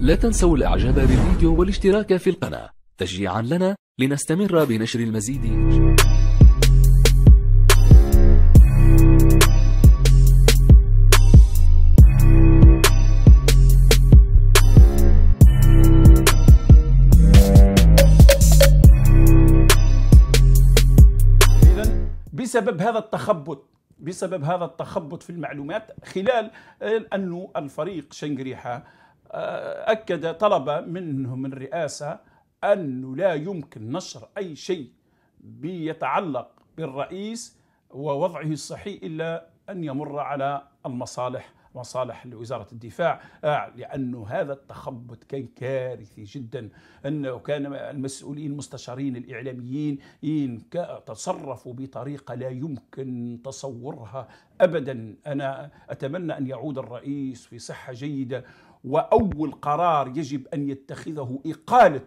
لا تنسوا الإعجاب بالفيديو والاشتراك في القناة تشجيعا لنا لنستمر بنشر المزيد بسبب هذا التخبط بسبب هذا التخبط في المعلومات خلال آه، أنه الفريق شنغريحه أكد طلبة منهم الرئاسة أنه لا يمكن نشر أي شيء بيتعلق بالرئيس ووضعه الصحي إلا أن يمر على المصالح مصالح وزارة الدفاع آه، لأنه هذا التخبط كان كارثي جدا أنه كان المسؤولين المستشارين الإعلاميين تصرفوا بطريقة لا يمكن تصورها أبدا أنا أتمنى أن يعود الرئيس في صحة جيدة وأول قرار يجب أن يتخذه إقالة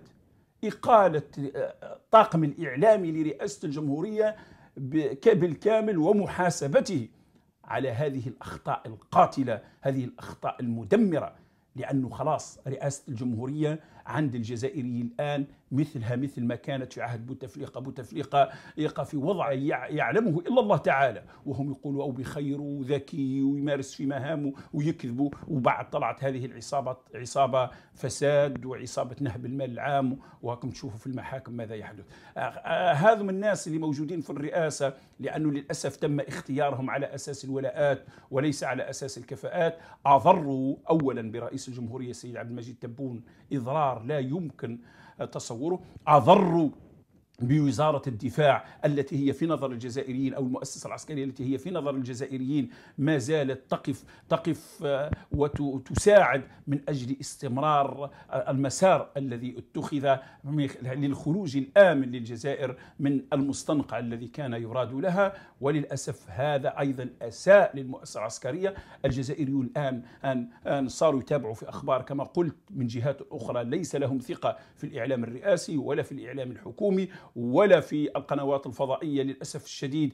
إقالة الطاقم آه، الإعلامي لرئاسة الجمهورية بالكامل ومحاسبته على هذه الأخطاء القاتلة هذه الأخطاء المدمرة لأنه خلاص رئاسة الجمهورية عند الجزائري الآن مثلها مثل ما كانت في عهد بوتفليقة بوتفليقة يقع في وضع يعلمه إلا الله تعالى وهم يقولوا أو بخير وذكي ويمارس في مهامه ويكذبوا وبعد طلعت هذه العصابة عصابة فساد وعصابة نهب المال العام وهكم تشوفوا في المحاكم ماذا يحدث آه، آه، هذا من الناس اللي موجودين في الرئاسة لأنه للأسف تم اختيارهم على أساس الولاءات وليس على أساس الكفاءات أضروا أولا برئيس الجمهورية السيد عبد المجيد تبون إضرار لا يمكن تصوره أضروا بوزارة الدفاع التي هي في نظر الجزائريين أو المؤسسة العسكرية التي هي في نظر الجزائريين ما زالت تقف تقف آه، وتساعد من أجل استمرار آه، المسار الذي اتخذ للخروج الآمن للجزائر من المستنقع الذي كان يراد لها وللأسف هذا أيضا أساء للمؤسسة العسكرية الجزائريون الآن أن صاروا يتابعوا في أخبار كما قلت من جهات أخرى ليس لهم ثقة في الإعلام الرئاسي ولا في الإعلام الحكومي ولا في القنوات الفضائية للأسف الشديد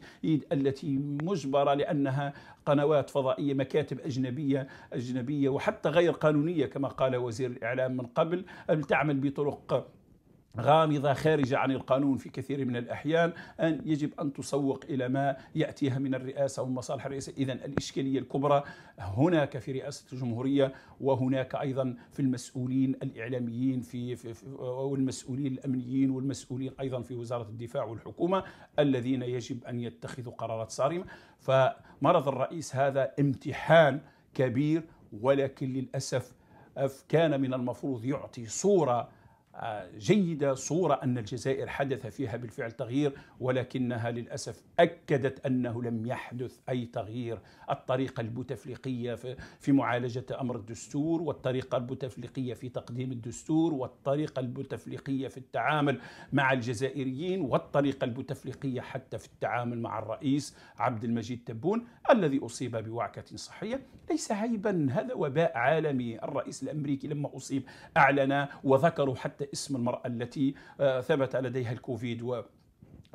التي مجبرة لأنها قنوات فضائية مكاتب أجنبية أجنبية وحتى غير قانونية كما قال وزير الإعلام من قبل تعمل بطرق غامضة خارجة عن القانون في كثير من الأحيان أن يجب أن تسوق إلى ما يأتيها من الرئاسة ومصالح الرئاسة إذا الإشكالية الكبرى هناك في رئاسة الجمهورية وهناك أيضا في المسؤولين الإعلاميين في, في, في والمسؤولين الأمنيين والمسؤولين أيضا في وزارة الدفاع والحكومة الذين يجب أن يتخذوا قرارات صارمة فمرض الرئيس هذا امتحان كبير ولكن للأسف كان من المفروض يعطي صورة جيدة صورة أن الجزائر حدث فيها بالفعل تغيير ولكنها للأسف أكدت أنه لم يحدث أي تغيير الطريقة البوتفليقية في معالجة أمر الدستور والطريقة البوتفليقية في تقديم الدستور والطريقة البوتفليقية في التعامل مع الجزائريين والطريقة البوتفليقية حتى في التعامل مع الرئيس عبد المجيد تبون الذي أصيب بوعكة صحية ليس عيبا هذا وباء عالمي الرئيس الأمريكي لما أصيب أعلن وذكروا حتى اسم المرأة التي آه، ثبت لديها الكوفيد و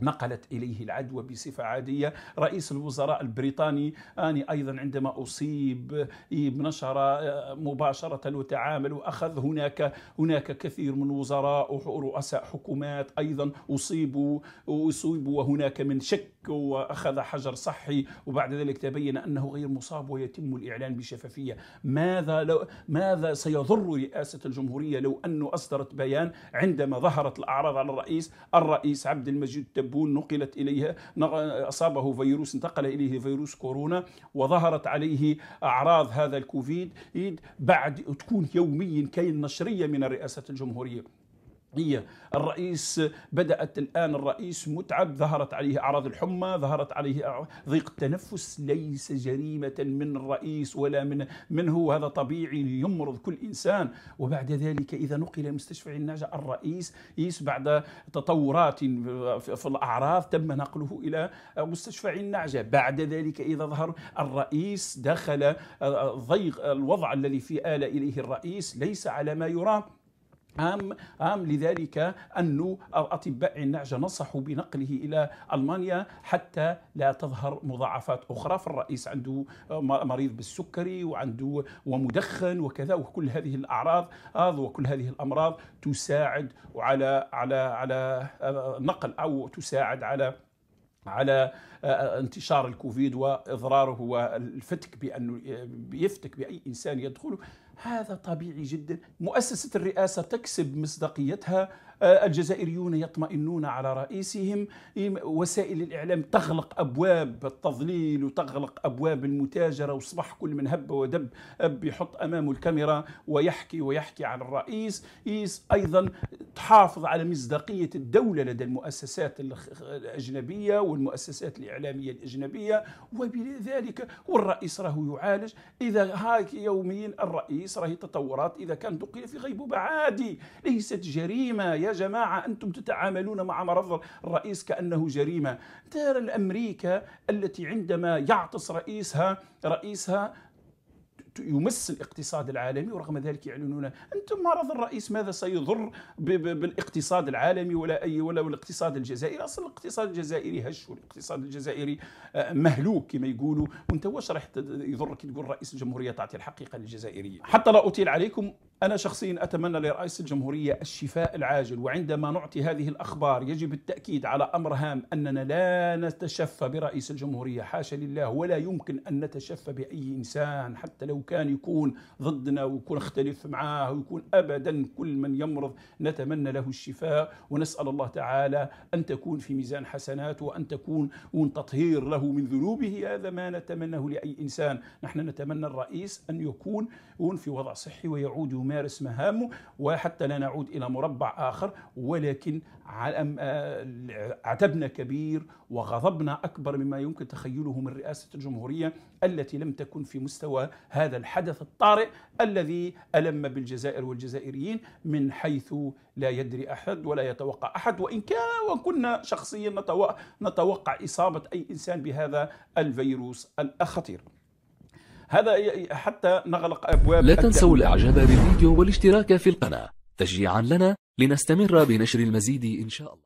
نقلت إليه العدوى بصفة عادية رئيس الوزراء البريطاني أني أيضا عندما أصيب نشر آه، مباشرة وتعامل وأخذ هناك هناك كثير من وزراء ورؤساء حكومات أيضا أصيبوا أصيبوا وهناك من شك وأخذ حجر صحي وبعد ذلك تبين أنه غير مصاب ويتم الإعلان بشفافية ماذا لو ماذا سيضر رئاسة الجمهورية لو أنه أصدرت بيان عندما ظهرت الأعراض على الرئيس الرئيس عبد المجيد بول نقلت إليها أصابه فيروس انتقل إليه فيروس كورونا وظهرت عليه أعراض هذا الكوفيد بعد تكون يوميا كاين نشرية من رئاسة الجمهورية هي الرئيس بدأت الآن الرئيس متعب ظهرت عليه أعراض الحمى ظهرت عليه ضيق التنفس ليس جريمة من الرئيس ولا من منه هذا طبيعي يمرض كل إنسان وبعد ذلك إذا نقل مستشفى النجا الرئيس يس بعد تطورات في الأعراض تم نقله إلى مستشفى النعجة بعد ذلك إذا ظهر الرئيس دخل آه، آه، ضيق الوضع الذي في آل إليه الرئيس ليس على ما يرام عام عام لذلك أن أطباء النعجة نصحوا بنقله إلى ألمانيا حتى لا تظهر مضاعفات أخرى فالرئيس عنده مريض بالسكري وعنده ومدخن وكذا وكل هذه الأعراض آه، وكل هذه الأمراض تساعد على على على آه، نقل أو تساعد على على آه، انتشار الكوفيد واضراره والفتك بانه يفتك باي انسان يدخله هذا طبيعي جدا مؤسسة الرئاسة تكسب مصداقيتها الجزائريون يطمئنون على رئيسهم وسائل الإعلام تغلق أبواب التضليل وتغلق أبواب المتاجرة وصبح كل من هب ودب أب يحط أمامه الكاميرا ويحكي ويحكي على الرئيس أيضا تحافظ على مصداقية الدولة لدى المؤسسات الأجنبية والمؤسسات الإعلامية الأجنبية وبذلك والرئيس راه يعالج إذا هاك يوميا الرئيس راهي تطورات إذا كان دقيق في غيبوبة عادي ليست جريمة يا يا جماعة أنتم تتعاملون مع مرض الرئيس كأنه جريمة ترى الأمريكا التي عندما يعطس رئيسها رئيسها يمس الاقتصاد العالمي ورغم ذلك يعلنون انتم مرض الرئيس ماذا سيضر بالاقتصاد العالمي ولا اي ولا الاقتصاد الجزائري اصل الاقتصاد الجزائري هش والاقتصاد الجزائري آه، مهلوك كما يقولوا وانت واش راح يضرك تقول رئيس الجمهوريه تعطي الحقيقه للجزائريين حتى لا اطيل عليكم أنا شخصيا أتمنى لرئيس الجمهورية الشفاء العاجل وعندما نعطي هذه الأخبار يجب التأكيد على أمر هام أننا لا نتشفى برئيس الجمهورية حاشا لله ولا يمكن أن نتشفى بأي إنسان حتى لو كان يكون ضدنا ويكون اختلف معاه ويكون أبدا كل من يمرض نتمنى له الشفاء ونسأل الله تعالى أن تكون في ميزان حسناته وأن تكون تطهير له من ذنوبه هذا ما نتمناه لأي إنسان نحن نتمنى الرئيس أن يكون في وضع صحي ويعود يوم يمارس مهامه وحتى لا نعود إلى مربع آخر ولكن آه، عتبنا كبير وغضبنا أكبر مما يمكن تخيله من رئاسة الجمهورية التي لم تكن في مستوى هذا الحدث الطارئ الذي ألم بالجزائر والجزائريين من حيث لا يدري أحد ولا يتوقع أحد وإن كان وكنا شخصيا نتوقع إصابة أي إنسان بهذا الفيروس الخطير هذا حتى نغلق أبواب لا تنسوا الإعجاب بالفيديو والاشتراك في القناة تشجيعا لنا لنستمر بنشر المزيد إن شاء الله